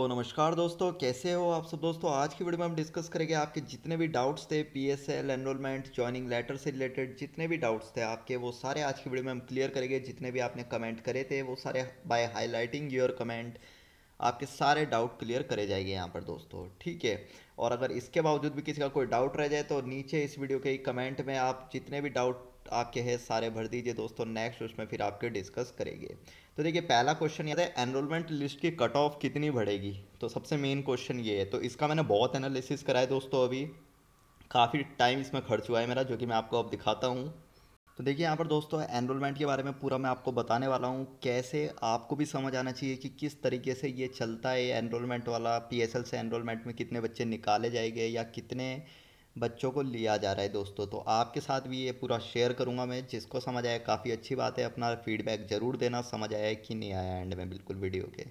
तो नमस्कार दोस्तों कैसे हो आप सब दोस्तों आज की वीडियो में हम डिस्कस करेंगे आपके जितने भी डाउट्स थे P S L enrolment joining letter से रिलेटेड जितने भी डाउट्स थे आपके वो सारे आज की वीडियो में हम क्लियर करेंगे जितने भी आपने कमेंट करे थे वो सारे बाय हाईलाइटिंग योर कमेंट आपके सारे डाउट क्लियर करे जाएंगे यहाँ पर दोस्तों ठीक है और अगर इसके बावजूद भी किसी का कोई डाउट रह जाए तो नीचे इस वीडियो के कमेंट में आप जितने भी डाउट आपके हैं सारे भर दीजिए दोस्तों नेक्स्ट उसमें फिर आपके डिस्कस करेंगे तो देखिए पहला क्वेश्चन याद है एनरोलमेंट लिस्ट की कट ऑफ कितनी बढ़ेगी तो सबसे मेन क्वेश्चन ये है तो इसका मैंने बहुत एनालिसिस करा है दोस्तों अभी काफ़ी टाइम इसमें खर्च हुआ है मेरा जो कि मैं आपको अब दिखाता हूँ तो देखिए यहाँ पर दोस्तों एनरोलमेंट के बारे में पूरा मैं आपको बताने वाला हूँ कैसे आपको भी समझ आना चाहिए कि किस तरीके से ये चलता है एनरोलमेंट वाला पी से एनरोलमेंट में कितने बच्चे निकाले जाएंगे या कितने बच्चों को लिया जा रहा है दोस्तों तो आपके साथ भी ये पूरा शेयर करूँगा मैं जिसको समझ आया काफ़ी अच्छी बात है अपना फीडबैक ज़रूर देना समझ आया कि नहीं आया एंड में बिल्कुल वीडियो के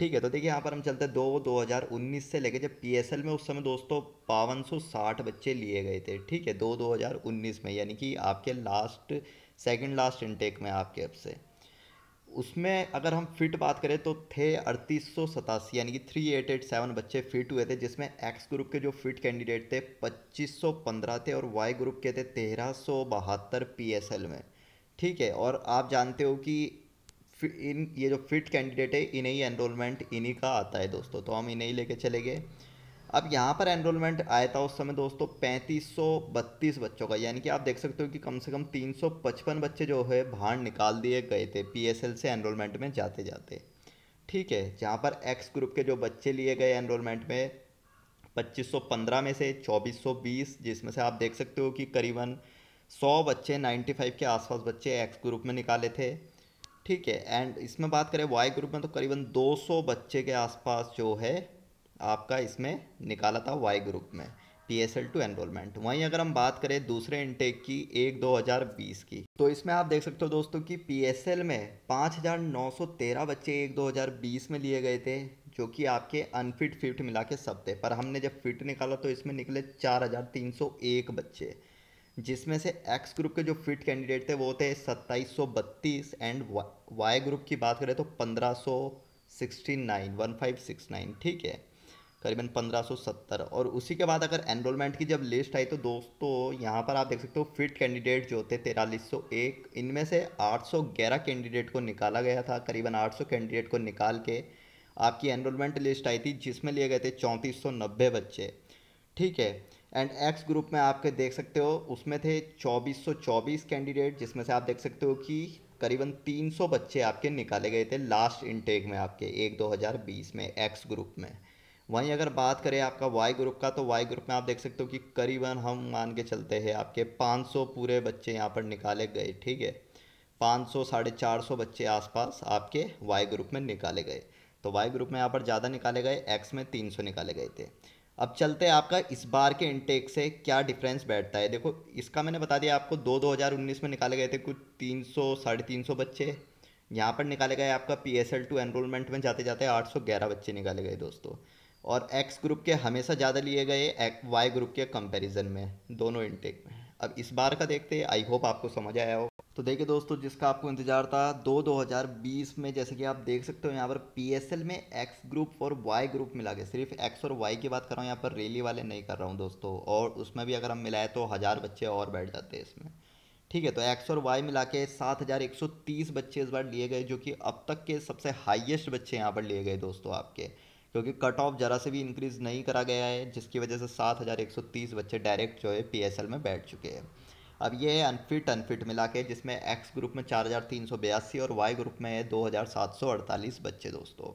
ठीक है तो देखिए यहाँ पर हम चलते हैं दो दो हज़ार उन्नीस से लेके जब एल में उस समय दोस्तों बावन सौ साठ बच्चे लिए गए थे ठीक है दो दो हज़ार उन्नीस में यानी कि आपके लास्ट सेकेंड लास्ट इनटेक में आपके अब से उसमें अगर हम फिट बात करें तो थे अड़तीस सौ सतासी यानी कि थ्री एट एट सेवन बच्चे फिट हुए थे जिसमें एक्स ग्रुप के जो फिट कैंडिडेट थे पच्चीस सौ पंद्रह थे और वाई ग्रुप के थे तेरह सौ बहत्तर पी एस एल में ठीक है और आप जानते हो कि इन ये जो फिट कैंडिडेट है इन्हीं एनरोलमेंट इन्हीं का आता है दोस्तों तो हम इन्हें ही लेके चले गए अब यहाँ पर एनरोलमेंट आया था उस समय दोस्तों पैंतीस बच्चों का यानी कि आप देख सकते हो कि कम से कम 355 बच्चे जो है बाहर निकाल दिए गए थे पीएसएल से एनरोलमेंट में जाते जाते ठीक है जहाँ पर एक्स ग्रुप के जो बच्चे लिए गए एनरोलमेंट में 2515 में से 2420 जिसमें से आप देख सकते हो कि करीबन 100 बच्चे 95 के आसपास बच्चे एक्स ग्रुप में निकाले थे ठीक है एंड इसमें बात करें वाई ग्रुप में तो करीबन 200 बच्चे के आसपास जो है आपका इसमें निकाला था वाई ग्रुप में P S L two enrolment वहीं अगर हम बात करें दूसरे इनटेक की एक दो हज़ार बीस की तो इसमें आप देख सकते हो दोस्तों कि पी एस एल में पाँच हज़ार नौ सौ तेरह बच्चे एक दो हज़ार बीस में लिए गए थे जो कि आपके अनफिट फिट मिला के सब थे पर हमने जब फिट निकाला तो इसमें निकले चार हज़ार तीन सौ एक बच्चे जिसमें से एक्स ग्रुप के जो फिट कैंडिडेट थे वो थे सत्ताईस सौ बत्तीस एंड वाई ग्रुप की बात करें तो पंद्रह सौ sixty nine one five six nine ठीक है करीबन 1570 और उसी के बाद अगर एनरोलमेंट की जब लिस्ट आई तो दोस्तों यहाँ पर आप देख सकते हो फिट कैंडिडेट जो थे तेरालीस सौ एक इनमें से 811 कैंडिडेट को निकाला गया था करीबन 800 कैंडिडेट को निकाल के आपकी एनरोलमेंट लिस्ट आई थी जिसमें लिए गए थे चौंतीस सौ नब्बे बच्चे ठीक है एंड एक्स ग्रुप में आपके देख सकते हो उसमें थे 2424 कैंडिडेट जिसमें से आप देख सकते हो कि करीबन 300 बच्चे आपके निकाले गए थे लास्ट इनटेक में आपके एक 2020 में एक्स ग्रुप में वहीं अगर बात करें आपका वाई ग्रुप का तो वाई ग्रुप में आप देख सकते हो कि करीबन हम मान के चलते हैं आपके 500 पूरे बच्चे यहाँ पर निकाले गए ठीक है 500 सौ साढ़े चार सौ बच्चे आसपास आपके वाई ग्रुप में निकाले गए तो वाई ग्रुप में यहाँ पर ज़्यादा निकाले गए एक्स में 300 निकाले गए थे अब चलते हैं आपका इस बार के इनटेक से क्या डिफरेंस बैठता है देखो इसका मैंने बता दिया आपको दो दो हज़ार उन्नीस में निकाले गए थे कुछ तीन सौ साढ़े तीन सौ बच्चे यहाँ पर निकाले गए आपका P S L two enrolment में जाते जाते आठ सौ ग्यारह बच्चे निकाले गए दोस्तों और एक्स ग्रुप के हमेशा ज़्यादा लिए गए वाई ग्रुप के कंपैरिजन में दोनों इनटेक में अब इस बार का देखते हैं आई होप आपको समझ आया हो तो देखिए दोस्तों जिसका आपको इंतजार था दो 2020 में जैसे कि आप देख सकते हो यहाँ पर एल में एक्स ग्रुप और वाई ग्रुप मिला के सिर्फ एक्स और वाई की बात कर रहा हूँ यहाँ पर रैली वाले नहीं कर रहा हूँ दोस्तों और उसमें भी अगर हम मिलाए तो हज़ार बच्चे और बैठ जाते हैं इसमें ठीक है तो एक्स और वाई मिला के सात हज़ार एक सौ तीस बच्चे इस बार लिए गए जो कि अब तक के सबसे हाइएस्ट बच्चे यहाँ पर लिए गए दोस्तों आपके क्योंकि कट ऑफ ज़रा से भी इंक्रीज़ नहीं करा गया है जिसकी वजह से सात हज़ार एक सौ तीस बच्चे डायरेक्ट जो है पी एस एल में बैठ चुके हैं अब ये है अनफिट अनफिट मिला के जिसमें एक्स ग्रुप में चार हज़ार तीन सौ बयासी और वाई ग्रुप में है दो हज़ार सात सौ अड़तालीस बच्चे दोस्तों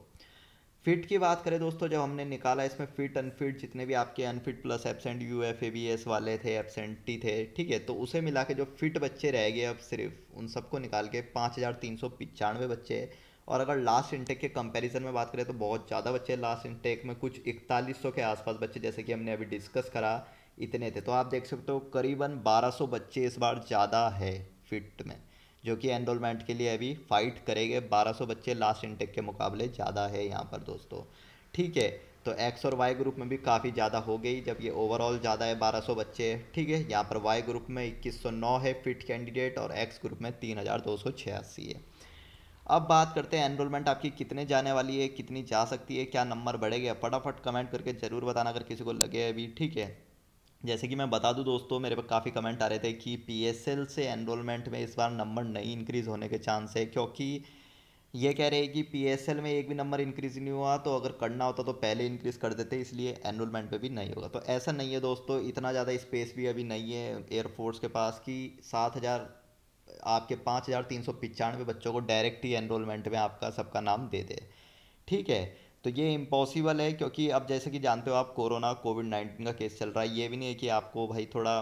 फिट की बात करें दोस्तों जब हमने निकाला इसमें फिट अनफिट जितने भी आपके unfit plus absent U F A B S वाले थे एबसेंटी थे ठीक है तो उसे मिला के जो फिट बच्चे रह गए अब सिर्फ उन सबको निकाल के पाँच हज़ार तीन सौ पचानवे बच्चे और अगर लास्ट इनटेक के कंपैरिजन में बात करें तो बहुत ज़्यादा बच्चे लास्ट इनटेक में कुछ इकतालीस के आसपास बच्चे जैसे कि हमने अभी डिस्कस करा इतने थे तो आप देख सकते हो करीबन 1200 बच्चे इस बार ज़्यादा है फिट में जो कि एनरोलमेंट के लिए अभी फ़ाइट करेंगे 1200 बच्चे लास्ट इनटेक के मुकाबले ज़्यादा है यहाँ पर दोस्तों ठीक है तो एक्स और वाई ग्रुप में भी काफ़ी ज़्यादा हो गई जब ये ओवरऑल ज़्यादा है 1200 बच्चे ठीक है यहाँ पर वाई ग्रुप में 2109 है फिट कैंडिडेट और एक्स ग्रुप में तीन है अब बात करते हैं एनरोलमेंट आपकी कितने जाने वाली है कितनी जा सकती है क्या नंबर बढ़ेगा फटाफट कमेंट करके ज़रूर बताना अगर किसी को लगे अभी ठीक है जैसे कि मैं बता दूं दोस्तों मेरे पर काफ़ी कमेंट आ रहे थे कि पीएसएल से एनरोलमेंट में इस बार नंबर नहीं इंक्रीज़ होने के चांस है क्योंकि ये कह रहे हैं कि पीएसएल में एक भी नंबर इंक्रीज़ नहीं हुआ तो अगर करना होता तो पहले इंक्रीज़ कर देते इसलिए एनरोलमेंट पे भी नहीं होगा तो ऐसा नहीं है दोस्तों इतना ज़्यादा स्पेस भी अभी नहीं है एयरफोर्स के पास कि सात हज़ार आपके पाँच हज़ार तीन सौ पचानवे बच्चों को डायरेक्ट ही एनरोलमेंट में आपका सबका नाम दे दे ठीक है तो ये इम्पॉसिबल है क्योंकि अब जैसे कि जानते हो आप कोरोना कोविड नाइन्टीन का केस चल रहा है ये भी नहीं है कि आपको भाई थोड़ा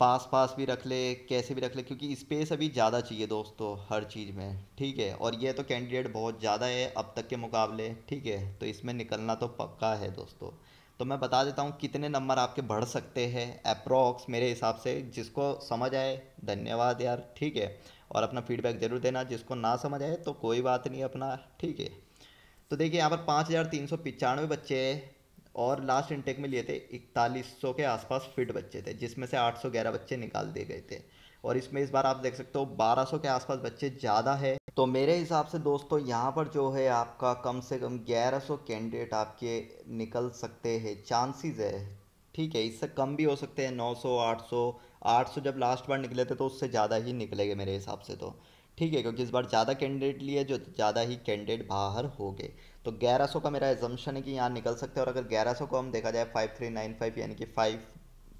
पास पास भी रख ले कैसे भी रख ले क्योंकि स्पेस अभी ज़्यादा चाहिए दोस्तों हर चीज़ में ठीक है और ये तो कैंडिडेट बहुत ज़्यादा है अब तक के मुकाबले ठीक है तो इसमें निकलना तो पक्का है दोस्तों तो मैं बता देता हूँ कितने नंबर आपके बढ़ सकते हैं अप्रॉक्स मेरे हिसाब से जिसको समझ आए धन्यवाद यार ठीक है और अपना फीडबैक ज़रूर देना जिसको ना समझ आए तो कोई बात नहीं अपना ठीक है तो देखिए यहाँ पर पाँच हज़ार तीन सौ पचानवे बच्चे और लास्ट इनटेक में लिए थे इकतालीस सौ के आसपास फिट बच्चे थे जिसमें से आठ सौ ग्यारह बच्चे निकाल दिए गए थे और इसमें इस बार आप देख सकते हो बारह सौ के आसपास बच्चे ज़्यादा है तो मेरे हिसाब से दोस्तों यहाँ पर जो है आपका कम से कम 1100 कैंडिडेट आपके निकल सकते हैं चांसेस है ठीक है इससे कम भी हो सकते हैं 900 800 800 जब लास्ट बार निकले थे तो उससे ज़्यादा ही निकलेगे मेरे हिसाब से तो ठीक है क्योंकि इस बार ज़्यादा कैंडिडेट लिए जो ज़्यादा ही कैंडिडेट बाहर हो गए तो 1100 का मेरा एजम्पन है कि यहाँ निकल सकते हैं और अगर 1100 को हम देखा जाए 5395 यानी कि फाइव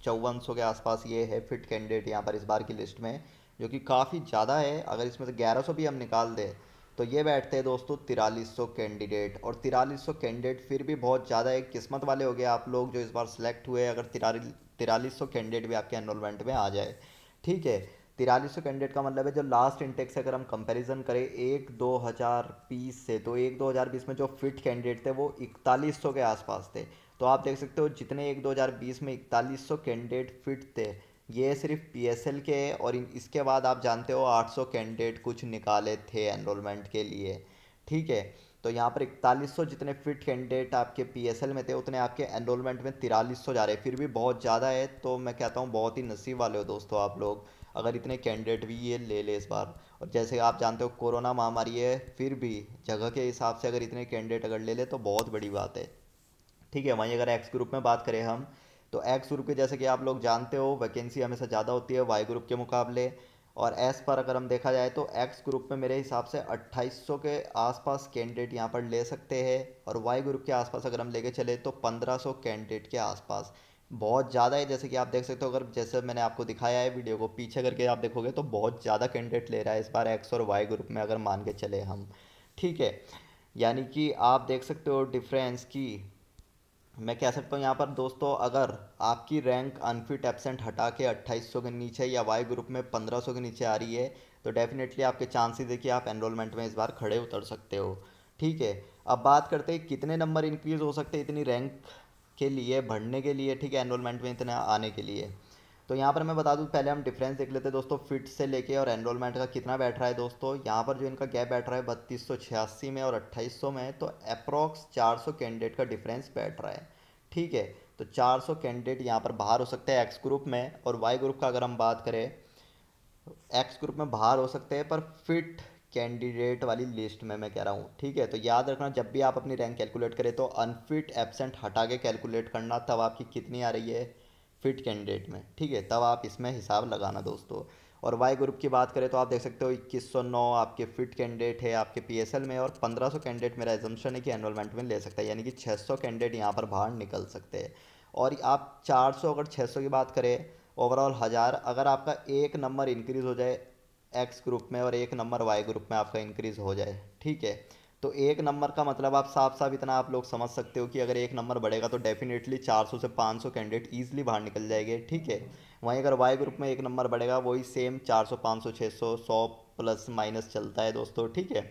चौवन के आसपास ये है फिट कैंडिडेट यहाँ पर इस बार की लिस्ट में जो कि काफ़ी ज़्यादा है अगर इसमें से ग्यारह सौ भी हम निकाल दें तो ये बैठते हैं दोस्तों तिरालीस सौ कैंडिडेट और तिरालीस सौ कैंडिडेट फिर भी बहुत ज़्यादा एक किस्मत वाले हो गए आप लोग जो इस बार सेलेक्ट हुए अगर तिरालीस तिरालीस सौ कैंडिडेट भी आपके एनरोलमेंट में आ जाए ठीक है तिरालीस सौ कैंडिडेट का मतलब है जो लास्ट इंटेक से अगर हम कंपैरिजन करें एक दो हज़ार बीस से तो एक दो हज़ार बीस में जो फिट कैंडिडेट थे वो इकतालीस सौ के आसपास थे तो आप देख सकते हो जितने एक दो हज़ार बीस में इकतालीस सौ कैंडिडेट फिट थे ये सिर्फ एल के और इसके बाद आप जानते हो 800 कैंडिडेट कुछ निकाले थे एनरोलमेंट के लिए ठीक है तो यहाँ पर इकतालीस सौ जितने फिट कैंडिडेट आपके एल में थे उतने आपके एनरोलमेंट में तिरालीस सौ जा रहे फिर भी बहुत ज़्यादा है तो मैं कहता हूँ बहुत ही नसीब वाले हो दोस्तों आप लोग अगर इतने कैंडिडेट भी ये ले ले इस बार और जैसे आप जानते हो कोरोना महामारी है फिर भी जगह के हिसाब से अगर इतने कैंडिडेट अगर ले ले तो बहुत बड़ी बात है ठीक है वहीं अगर एक्स ग्रुप में बात करें हम तो एक्स ग्रुप के जैसे कि आप लोग जानते हो वैकेंसी हमेशा ज़्यादा होती है वाई ग्रुप के मुकाबले और एस पर अगर हम देखा जाए तो एक्स ग्रुप में मेरे हिसाब से 2800 के आसपास कैंडिडेट यहाँ पर ले सकते हैं और वाई ग्रुप के आसपास अगर हम लेके चले तो 1500 कैंडिडेट के आसपास बहुत ज़्यादा है जैसे कि आप देख सकते हो अगर जैसे मैंने आपको दिखाया है वीडियो को पीछे करके आप देखोगे तो बहुत ज़्यादा कैंडिडेट ले रहा है इस बार एक्स और वाई ग्रुप में अगर मान के चले हम ठीक है यानी कि आप देख सकते हो डिफरेंस की मैं कह सकता हूँ यहाँ पर दोस्तों अगर आपकी रैंक अनफिट एबसेंट हटा के 2800 के नीचे या वाई ग्रुप में 1500 के नीचे आ रही है तो डेफिनेटली आपके चांसेस है कि आप एनरोलमेंट में इस बार खड़े उतर सकते हो ठीक है अब बात करते हैं कितने नंबर इंक्रीज़ हो सकते हैं इतनी रैंक के लिए बढ़ने के लिए ठीक है एनरोलमेंट में इतना आने के लिए तो यहाँ पर मैं बता दूँ पहले हम डिफरेंस देख लेते हैं दोस्तों फिट से लेके और एनरोलमेंट का कितना बैठ रहा है दोस्तों यहाँ पर जो इनका गैप बैठ रहा है बत्तीस सौ छियासी में और अट्ठाईस सौ में तो अप्रॉक्स चार सौ कैंडिडेट का डिफरेंस बैठ रहा है ठीक है तो चार सौ कैंडिडेट यहाँ पर बाहर हो सकते हैं एक्स ग्रुप में और वाई ग्रुप का अगर हम बात करें एक्स ग्रुप में बाहर हो सकते हैं पर फिट कैंडिडेट वाली लिस्ट में मैं कह रहा हूँ ठीक है तो याद रखना जब भी आप अपनी रैंक कैलकुलेट करें तो अनफिट एबसेंट हटा के कैलकुलेट करना तब आपकी कितनी आ रही है फिट कैंडिडेट में ठीक है तब आप इसमें हिसाब लगाना दोस्तों और वाई ग्रुप की बात करें तो आप देख सकते हो इक्कीस सौ नौ आपके फिट कैंडिडेट है आपके पी एस एल में और पंद्रह सौ कैंडिडेट मेरा एजम्पन है कि एनरोलमेंट में ले सकता है यानी कि छः सौ कैंडिडेट यहाँ पर बाहर निकल सकते हैं और आप चार सौ अगर छः सौ की बात करें ओवरऑल हज़ार अगर आपका एक नंबर इंक्रीज़ हो जाए एक्स ग्रुप में और एक नंबर वाई ग्रुप में आपका इंक्रीज़ हो जाए ठीक है तो एक नंबर का मतलब आप साफ साफ इतना आप लोग समझ सकते हो कि अगर एक नंबर बढ़ेगा तो डेफिनेटली 400 से 500 कैंडिडेट ईजिली बाहर निकल जाएंगे ठीक है वहीं अगर वाई ग्रुप में एक नंबर बढ़ेगा वही सेम 400 500 600 100 प्लस माइनस चलता है दोस्तों ठीक है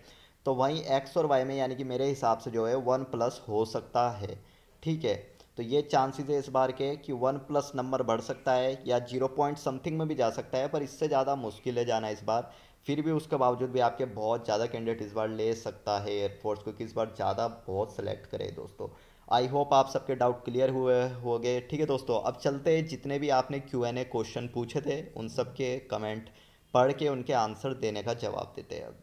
तो वहीं एक्स और वाई में यानी कि मेरे हिसाब से जो है वन प्लस हो सकता है ठीक है तो ये चांसेस है इस बार के कि वन प्लस नंबर बढ़ सकता है या जीरो पॉइंट समथिंग में भी जा सकता है पर इससे ज़्यादा मुश्किल है जाना इस बार फिर भी उसके बावजूद भी आपके बहुत ज़्यादा कैंडिडेट इस बार ले सकता है एयरफोर्स क्योंकि इस बार ज़्यादा बहुत सेलेक्ट करे दोस्तों आई होप आप सबके डाउट क्लियर हुए हो गए ठीक है दोस्तों अब चलते हैं जितने भी आपने क्यू एन ए क्वेश्चन पूछे थे उन सब के कमेंट पढ़ के उनके आंसर देने का जवाब देते हैं अब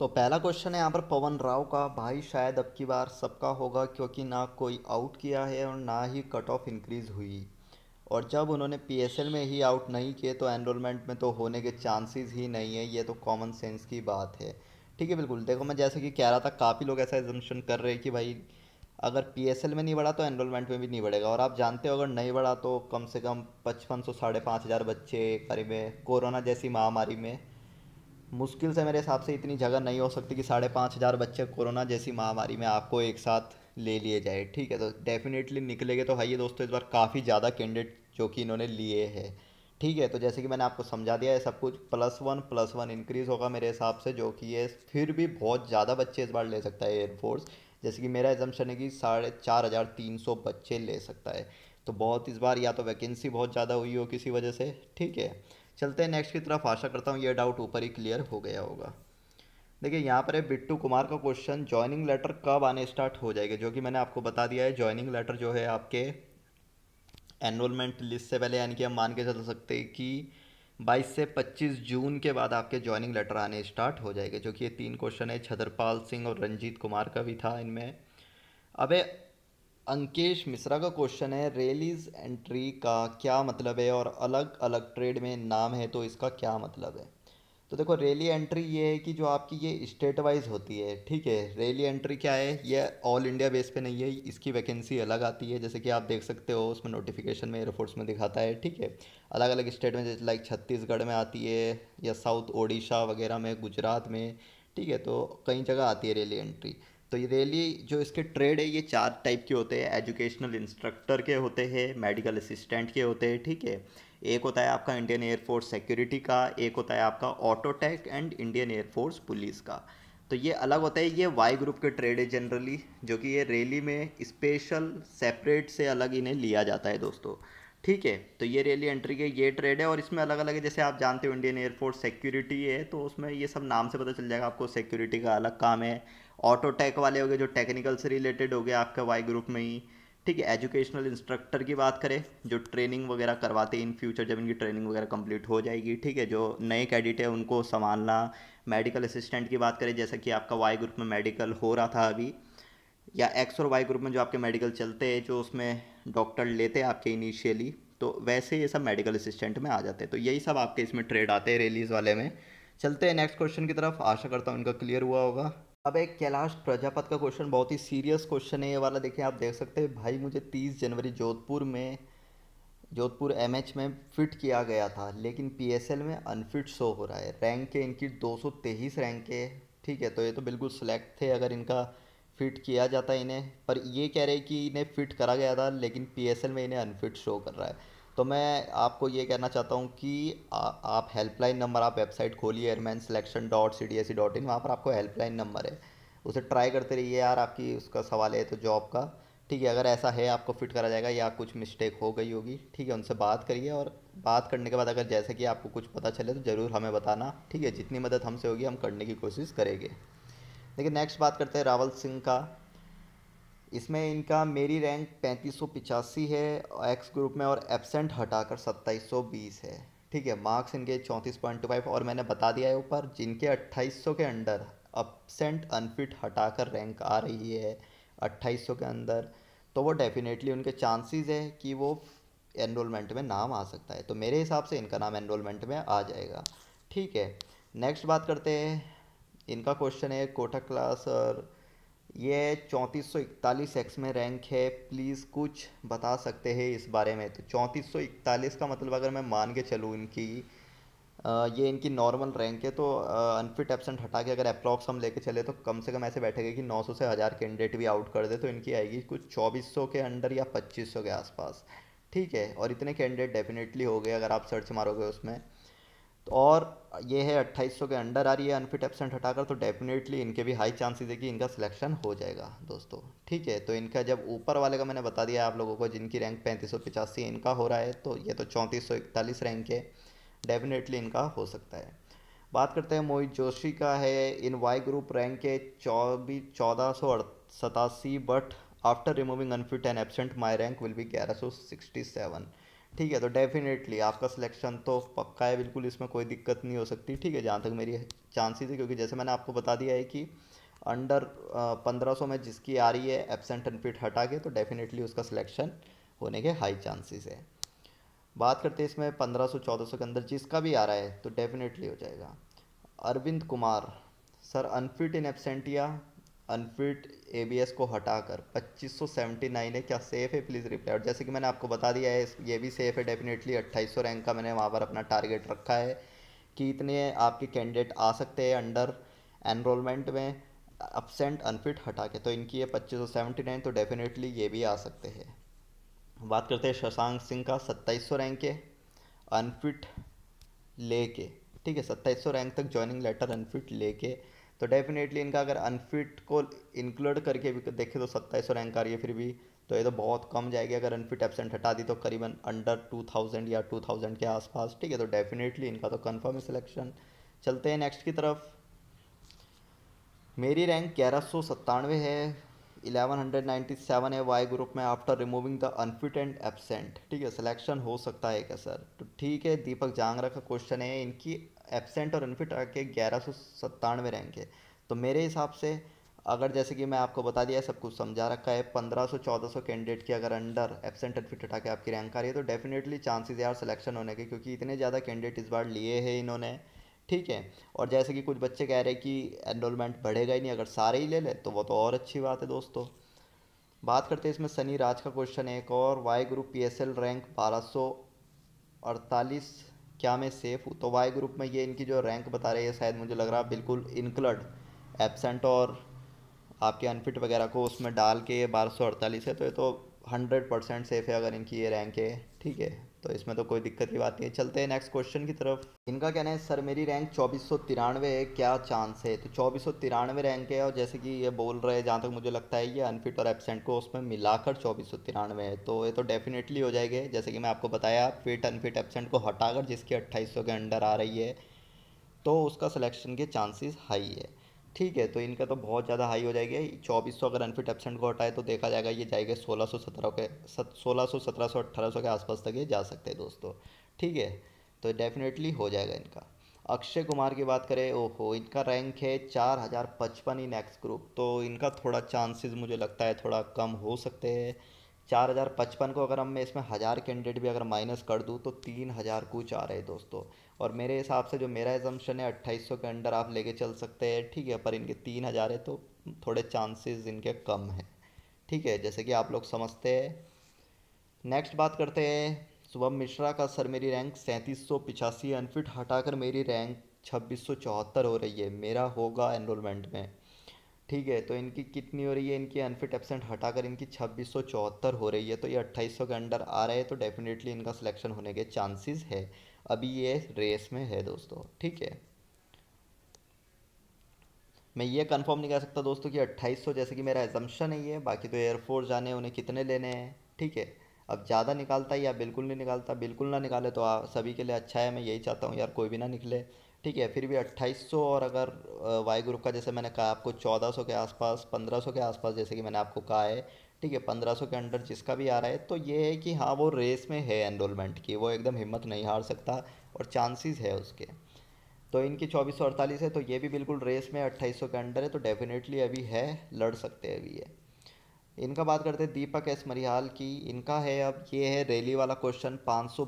तो पहला क्वेश्चन है यहाँ पर पवन राव का भाई शायद अब की बार सबका होगा क्योंकि ना कोई आउट किया है और ना ही कट ऑफ इंक्रीज़ हुई और जब उन्होंने पी में ही आउट नहीं किए तो एनरोलमेंट में तो होने के चांसेस ही नहीं है ये तो कॉमन सेंस की बात है ठीक है बिल्कुल देखो मैं जैसे कि कह रहा था काफ़ी लोग ऐसा एजम्पन कर रहे हैं कि भाई अगर पी में नहीं बढ़ा तो एनरोलमेंट में भी नहीं बढ़ेगा और आप जानते हो अगर नहीं बढ़ा तो कम से कम पचपन सौ साढ़े पाँच हज़ार बच्चे करीब कोरोना जैसी महामारी में मुश्किल से मेरे हिसाब से इतनी जगह नहीं हो सकती कि साढ़े पाँच हज़ार बच्चे कोरोना जैसी महामारी में आपको एक साथ ले लिए जाए ठीक है तो डेफिनेटली निकलेंगे तो है ये दोस्तों इस बार काफ़ी ज़्यादा कैंडिडेट जो कि इन्होंने लिए है ठीक है तो जैसे कि मैंने आपको समझा दिया है सब कुछ plus one plus one increase होगा मेरे हिसाब से जो कि ये फिर भी बहुत ज़्यादा बच्चे इस बार ले सकता है एयरफोर्स जैसे कि मेरा एग्जामेशन है कि साढ़े चार हज़ार तीन सौ बच्चे ले सकता है तो बहुत इस बार या तो वैकेंसी बहुत ज़्यादा हुई हो किसी वजह से ठीक है चलते हैं नेक्स्ट की तरफ आशा करता हूँ ये डाउट ऊपर ही क्लियर हो गया होगा देखिए यहाँ पर है बिट्टू कुमार का क्वेश्चन ज्वाइनिंग लेटर कब आने स्टार्ट हो जाएगा जो कि मैंने आपको बता दिया है ज्वाइनिंग लेटर जो है आपके एनरोलमेंट लिस्ट से पहले यानी कि हम मान के चल सकते हैं कि 22 से 25 जून के बाद आपके ज्वाइनिंग लेटर आने स्टार्ट हो जाएगा जो कि ये तीन क्वेश्चन है छतरपाल सिंह और रंजीत कुमार का भी था इनमें अब अंकेश मिश्रा का क्वेश्चन है रेलीज एंट्री का क्या मतलब है और अलग अलग ट्रेड में नाम है तो इसका क्या मतलब है तो देखो रेली एंट्री ये है कि जो आपकी ये स्टेट वाइज होती है ठीक है रेली एंट्री क्या है ये ऑल इंडिया बेस पे नहीं है इसकी वैकेंसी अलग आती है जैसे कि आप देख सकते हो उसमें नोटिफिकेशन में एयरफोर्स में दिखाता है ठीक है अलग अलग स्टेट में जैसे लाइक छत्तीसगढ़ में आती है या साउथ ओडिशा वगैरह में गुजरात में ठीक है तो कई जगह आती है रेली एंट्री तो ये रेली जो इसके ट्रेड है ये चार टाइप के होते हैं एजुकेशनल इंस्ट्रक्टर के होते हैं मेडिकल असिस्टेंट के होते हैं ठीक है एक होता है आपका इंडियन एयरफोर्स सिक्योरिटी का एक होता है आपका autotech and Indian air force police का तो ये अलग होता है ये वाई ग्रुप के ट्रेड है जनरली जो कि ये रैली में स्पेशल सेपरेट से अलग इन्हें लिया जाता है दोस्तों ठीक है तो ये रैली एंट्री के ये ट्रेड है और इसमें अलग अलग है जैसे आप जानते हो इंडियन एयरफोर्स सिक्योरिटी है तो उसमें ये सब नाम से पता चल जाएगा आपको सिक्योरिटी का अलग काम है ऑटोटेक वाले हो गए जो टेक्निकल से रिलेटेड हो गया आपका वाई ग्रुप में ही ठीक है एजुकेशनल इंस्ट्रक्टर की बात करें जो ट्रेनिंग वगैरह करवाते हैं इन फ्यूचर जब इनकी ट्रेनिंग वगैरह कंप्लीट हो जाएगी ठीक है जो नए कैडिट है उनको संभालना मेडिकल असिस्टेंट की बात करें जैसा कि आपका वाई ग्रुप में मेडिकल हो रहा था अभी या एक्स और वाई ग्रुप में जो आपके मेडिकल चलते हैं जो उसमें डॉक्टर लेते हैं आपके इनिशियली तो वैसे ये सब मेडिकल असिस्टेंट में आ जाते हैं तो यही सब आपके इसमें ट्रेड आते हैं रेलीज वाले में चलते हैं नेक्स्ट क्वेश्चन की तरफ आशा करता हूँ इनका क्लियर हुआ होगा अब एक कैलाश प्रजापत का क्वेश्चन बहुत ही सीरियस क्वेश्चन है ये वाला देखिए आप देख सकते हैं भाई मुझे 30 जनवरी जोधपुर में जोधपुर एमएच में फिट किया गया था लेकिन पीएसएल में अनफिट शो हो रहा है रैंक है इनकी दो रैंक है ठीक है तो ये तो बिल्कुल सिलेक्ट थे अगर इनका फिट किया जाता इन्हें पर ये कह रहे कि इन्हें फिट करा गया था लेकिन पी में इन्हें अनफिट शो कर रहा है तो मैं आपको ये कहना चाहता हूँ कि आ, आप हेल्पलाइन नंबर आप वेबसाइट खोलिए airman selection dot C D S C dot in वहाँ पर आपको हेल्पलाइन नंबर है उसे ट्राई करते रहिए यार आपकी उसका सवाल है तो जॉब का ठीक है अगर ऐसा है आपको फिट करा जाएगा या कुछ मिस्टेक हो गई होगी ठीक है उनसे बात करिए और बात करने के बाद अगर जैसे कि आपको कुछ पता चले तो ज़रूर हमें बताना ठीक है जितनी मदद हमसे होगी हम करने की कोशिश करेंगे देखिए नेक्स्ट बात करते हैं रावल सिंह का इसमें इनका मेरी रैंक पैंतीस सौ पिचासी है एक्स ग्रुप में और एबसेंट हटाकर सत्ताईस सौ बीस है ठीक है मार्क्स इनके चौंतीस पॉइंट टू फाइव और मैंने बता दिया है ऊपर जिनके अट्ठाईस सौ के अंडर अपसेंट अनफिट हटाकर रैंक आ रही है अट्ठाईस सौ के अंदर तो वो डेफिनेटली उनके चांसेस है कि वो एनरोलमेंट में नाम आ सकता है तो मेरे हिसाब से इनका नाम एनरोलमेंट में आ जाएगा ठीक है नेक्स्ट बात करते हैं इनका क्वेश्चन है कोटा क्लास और ये चौंतीस सौ इकतालीस एक्स में रैंक है प्लीज़ कुछ बता सकते हैं इस बारे में तो चौंतीस सौ इकतालीस का मतलब अगर मैं मान के चलूँ इनकी ये इनकी नॉर्मल रैंक है तो अनफिट एबसेंट हटा के अगर अप्रॉक्स हम लेके चले तो कम से कम ऐसे बैठेगा कि 900 से हज़ार कैंडिडेट भी आउट कर दे तो इनकी आएगी कुछ 2400 के अंडर या 2500 के आसपास ठीक है और इतने कैंडिडेट डेफिनेटली हो गए अगर आप सर्च मारोगे उसमें और ये है 2800 के अंडर आ रही है अनफिट एबसेंट हटाकर तो डेफिनेटली इनके भी हाई चांसेस है कि इनका सिलेक्शन हो जाएगा दोस्तों ठीक है तो इनका जब ऊपर वाले का मैंने बता दिया आप लोगों को जिनकी रैंक पैंतीस सौ पिचासी इनका हो रहा है तो ये तो चौंतीस सौ इकतालीस रैंक है डेफिनेटली इनका हो सकता है बात करते हैं मोहित जोशी का है इन वाई ग्रुप रैंक है चौबीस चौदह सौ सतासी but after removing unfit and absent my rank will be ग्यारह सौ सिक्सटी सेवन ठीक है तो डेफिनेटली आपका सिलेक्शन तो पक्का है बिल्कुल इसमें कोई दिक्कत नहीं हो सकती ठीक है जहाँ तक मेरी चांसेस है क्योंकि जैसे मैंने आपको बता दिया है कि अंडर पंद्रह सौ में जिसकी आ रही है एबसेंट अनफिट हटा के तो डेफिनेटली उसका सिलेक्शन होने के हाई चांसेस है बात करते हैं इसमें पंद्रह सौ चौदह सौ के अंदर जिसका भी आ रहा है तो डेफिनेटली हो जाएगा Arvind Kumar sir unfit in absentia unfit A B S को हटा कर पच्चीस सौ सेवेंटी नाइन है क्या सेफ़ है प्लीज़ रिप्लाई और जैसे कि मैंने आपको बता दिया है ये भी सेफ़ है डेफिनेटली अट्ठाईस सौ रैंक का मैंने वहाँ पर अपना टारगेट रखा है कि इतने आपके कैंडिडेट आ सकते हैं अंडर एनरोलमेंट में अपसेंट अनफिट हटा के तो इनकी है पच्चीस सौ नाइन तो डेफिनेटली ये भी आ सकते हैं बात करते हैं शशांक सिंह का सत्ताईस सौ रैंक है अनफिट ले के ठीक है सत्ताईस सौ रैंक तक ज्वाइनिंग लेटर अनफिट के तो डेफिनेटली इनका अगर अनफिट को इंक्लूड करके भी देखे तो सत्ताईस रैंक आ रही है फिर भी तो ये तो बहुत कम जाएगी अगर अनफिट एबसेंट हटा दी तो करीबन अंडर टू थाउजेंड या टू थाउजेंड के आसपास ठीक है तो डेफिनेटली इनका तो कन्फर्म है सिलेक्शन चलते हैं नेक्स्ट की तरफ मेरी रैंक ग्यारह सौ सत्तानवे है 1197 है वाई ग्रुप में after removing the unfit and absent ठीक है सिलेक्शन हो सकता है क्या सर तो ठीक है दीपक जांगरा का क्वेश्चन है इनकी एबसेंट और अनफिट आके ग्यारह सौ सत्तानवे रैंक है तो मेरे हिसाब से अगर जैसे कि मैं आपको बता दिया सब कुछ समझा रखा है पंद्रह सौ चौदह सौ कैंडिडेट की अगर अंडर एबसेंट एंड फिट हटा के आपकी रैंक आ रही है तो डेफिनेटली चांसेस यार सिलेक्शन होने के क्योंकि इतने ज़्यादा कैंडिडेट इस बार लिए हैं इन्होंने ठीक है और जैसे कि कुछ बच्चे कह रहे हैं कि एनरोलमेंट बढ़ेगा ही नहीं अगर सारे ही ले लें तो वो तो और अच्छी बात है दोस्तों बात करते हैं इसमें सनी राज का क्वेश्चन एक और वाई ग्रुप पी रैंक बारह क्या मैं सेफ़ हूँ तो वाई ग्रुप में ये इनकी जो रैंक बता रही है शायद मुझे लग रहा है बिल्कुल इनक्लड एबसेंट और आपके अनफिट वगैरह को उसमें डाल के बारह है तो ये तो हंड्रेड परसेंट सेफ़ है अगर इनकी ये रैंक है ठीक है तो इसमें तो कोई दिक्कत की बात नहीं है चलते हैं नेक्स्ट क्वेश्चन की तरफ इनका कहना है सर मेरी रैंक चौबीस सौ तिरानवे है क्या चांस है तो चौबीस सौ तिरानवे रैंक है और जैसे कि ये बोल रहे हैं जहाँ तक मुझे लगता है ये अनफिट और एबसेंट को उसमें मिलाकर चौबीस सौ तिरानवे है तो ये तो डेफिनेटली हो जाएगी जैसे कि मैं आपको बताया फिट अनफिट एबसेंट को हटाकर जिसकी अट्ठाईस के अंडर आ रही है तो उसका सिलेक्शन के चांसेस हाई है ठीक है तो इनका तो बहुत ज़्यादा हाई हो जाएगा चौबीस सौ अगर अनफिट एबसेंट को हटाए तो देखा जाएगा ये जाएगा सोलह सौ सत्रह के सोलह सौ सत्रह सौ अट्ठारह सौ के आसपास तक ये जा सकते हैं दोस्तों ठीक है तो डेफिनेटली हो जाएगा इनका अक्षय कुमार की बात करें ओहो इनका रैंक है चार हज़ार पचपन इन नेक्स्ट ग्रुप तो इनका थोड़ा चांसेस मुझे लगता है थोड़ा कम हो सकते हैं चार हज़ार पचपन को अगर हम मैं इसमें हज़ार कैंडिडेट भी अगर माइनस कर दूँ तो तीन हज़ार कुछ आ रहे हैं दोस्तों और मेरे हिसाब से जो मेरा एजम्पन है अट्ठाईस के अंडर आप लेके चल सकते हैं ठीक है पर इनके तीन हज़ार है तो थोड़े चांसेस इनके कम हैं ठीक है जैसे कि आप लोग समझते हैं नेक्स्ट बात करते हैं शुभम मिश्रा का सर मेरी रैंक सैंतीस सौ पिचासी अनफिट हटाकर मेरी रैंक छब्बीस सौ चौहत्तर हो रही है मेरा होगा एनरोलमेंट में ठीक है तो इनकी कितनी हो रही है इनकी अनफिट एबसेंट हटाकर इनकी छब्बीस सौ चौहत्तर हो रही है तो ये अट्ठाईस सौ के अंडर आ रहे हैं तो डेफिनेटली इनका सिलेक्शन होने के चांसेस है अभी ये रेस में है दोस्तों ठीक है मैं ये कंफर्म नहीं कर सकता दोस्तों कि 2800 जैसे कि मेरा एजम्पन है बाकी तो एयरफोर्स जाने उन्हें कितने लेने हैं ठीक है अब ज़्यादा निकालता है या बिल्कुल नहीं निकालता बिल्कुल ना निकाले तो आ, सभी के लिए अच्छा है मैं यही चाहता हूँ यार कोई भी ना निकले ठीक है फिर भी 2800 और अगर वाई ग्रुप का जैसे मैंने कहा आपको 1400 के आसपास 1500 के आसपास जैसे कि मैंने आपको कहा है ठीक है पंद्रह सौ के अंडर जिसका भी आ रहा है तो ये है कि हाँ वो रेस में है एनरोलमेंट की वो एकदम हिम्मत नहीं हार सकता और चांसेस है उसके तो इनकी चौबीस सौ अड़तालीस है तो ये भी बिल्कुल रेस में अट्ठाईस सौ के अंडर है तो डेफिनेटली अभी है लड़ सकते हैं अभी ये इनका बात करते हैं दीपक एस मरिहाल की इनका है अब ये है रैली वाला क्वेश्चन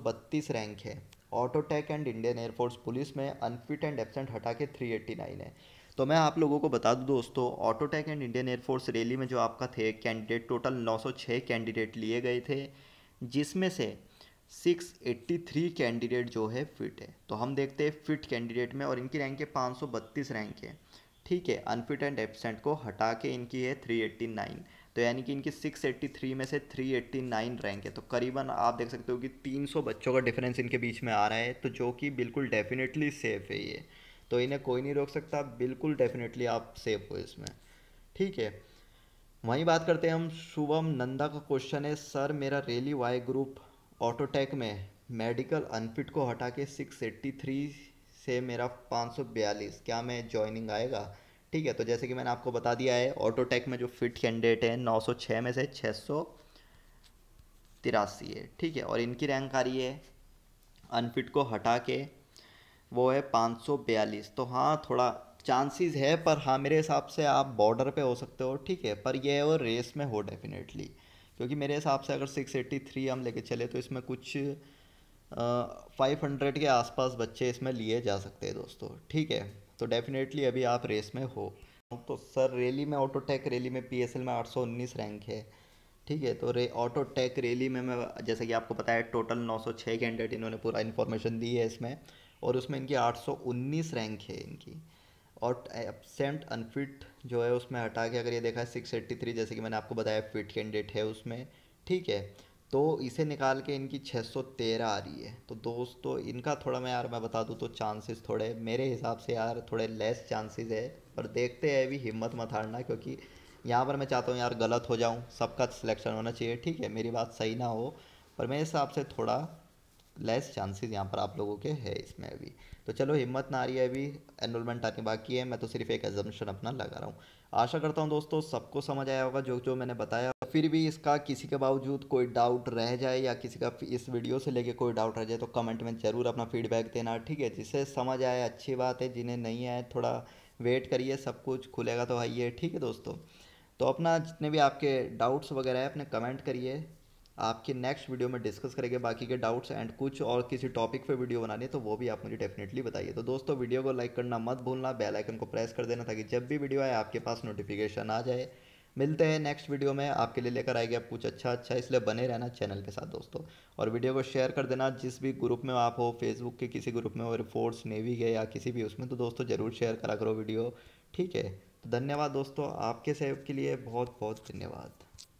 बत्तीस रैंक है autotech and Indian air force police में अनफिट एंड एबसेंट हटा के नाइन है तो मैं आप लोगों को बता दूं दोस्तों autotech and Indian air force rally में जो आपका थे कैंडिडेट टोटल 906 कैंडिडेट लिए गए थे जिसमें से 683 कैंडिडेट जो है फिट है तो हम देखते हैं फिट कैंडिडेट में और इनकी रैंक है पाँच रैंक है ठीक है अनफिट एंड एबसेंट को हटा के इनकी है नाइन तो यानी कि इनकी 683 में से 389 रैंक है तो करीबन आप देख सकते हो कि 300 बच्चों का डिफरेंस इनके बीच में आ रहा है तो जो कि बिल्कुल डेफिनेटली सेफ है ये तो इन्हें कोई नहीं रोक सकता बिल्कुल डेफिनेटली आप सेफ हो इसमें ठीक है वहीं बात करते हैं हम शुभम नंदा का क्वेश्चन है सर मेरा रेली वाई ग्रुप ऑटोटेक में मेडिकल अनफिट को हटा के सिक्स एट्टी थ्री से मेरा पाँच सौ बयालीस क्या मैं ज्वाइनिंग आएगा ठीक है तो जैसे कि मैंने आपको बता दिया है ऑटोटेक में जो फिट कैंडिडेट है नौ सौ छः में से छः सौ तिरासी है ठीक है और इनकी रैंक आ रही है अनफिट को हटा के वो है पाँच सौ बयालीस तो हाँ थोड़ा चांसेस है पर हाँ मेरे हिसाब से आप बॉर्डर पे हो सकते हो ठीक है पर ये है वो रेस में हो डेफिनेटली क्योंकि मेरे हिसाब से अगर सिक्स एट्टी थ्री हम लेके चले तो इसमें कुछ फाइव हंड्रेड के आसपास बच्चे इसमें लिए जा सकते हैं दोस्तों ठीक है तो डेफिनेटली अभी आप रेस में हो तो सर रैली में ऑटोटेक रैली में पी में आठ सौ उन्नीस रैंक है ठीक है तो रे ऑटो टैक रैली में मैं जैसे कि आपको पता है टोटल छः कैंडिडेट इन्होंने पूरा इन्फॉर्मेशन दी है इसमें और उसमें इनकी 819 रैंक है इनकी और एबसेंट अनफिट जो है उसमें हटा के अगर ये देखा है सिक्स जैसे कि मैंने आपको बताया फिट कैंडिडेट है उसमें ठीक है तो इसे निकाल के इनकी 613 आ रही है तो दोस्तों इनका थोड़ा मैं यार मैं बता दूँ तो चांसेस थोड़े मेरे हिसाब से यार थोड़े लेस चांसेस है पर देखते हैं भी हिम्मत मत हारना क्योंकि यहाँ पर मैं चाहता हूँ यार गलत हो जाऊँ सबका सिलेक्शन होना चाहिए ठीक है मेरी बात सही ना हो पर मेरे हिसाब से थोड़ा लेस चांसेस यहाँ पर आप लोगों के है इसमें अभी तो चलो हिम्मत ना आ रही है अभी एनरोलमेंट आने बाकी है मैं तो सिर्फ एक एजम्पन अपना लगा रहा हूँ आशा करता हूँ दोस्तों सबको समझ आया होगा जो जो मैंने बताया फिर भी इसका किसी के बावजूद कोई डाउट रह जाए या किसी का इस वीडियो से लेके कोई डाउट रह जाए तो कमेंट में ज़रूर अपना फीडबैक देना ठीक है जिसे समझ आए अच्छी बात है जिन्हें नहीं आए थोड़ा वेट करिए सब कुछ खुलेगा तो आइए ठीक है दोस्तों तो अपना जितने भी आपके डाउट्स वगैरह है अपने कमेंट करिए आपके नेक्स्ट वीडियो में डिस्कस करेंगे बाकी के डाउट्स एंड कुछ और किसी टॉपिक पे वीडियो बनानी है तो वो भी आप मुझे डेफिनेटली बताइए तो दोस्तों वीडियो को लाइक करना मत भूलना बेल आइकन को प्रेस कर देना ताकि जब भी वीडियो आए आपके पास नोटिफिकेशन आ जाए मिलते हैं नेक्स्ट वीडियो में आपके लिए लेकर आएगी आप कुछ अच्छा अच्छा इसलिए बने रहना चैनल के साथ दोस्तों और वीडियो को शेयर कर देना जिस भी ग्रुप में आप हो फेसबुक के किसी ग्रुप में हो फोर्स नेवी के या किसी भी उसमें तो दोस्तों ज़रूर शेयर करा करो वीडियो ठीक है तो धन्यवाद दोस्तों आपके सहयोग के लिए बहुत बहुत धन्यवाद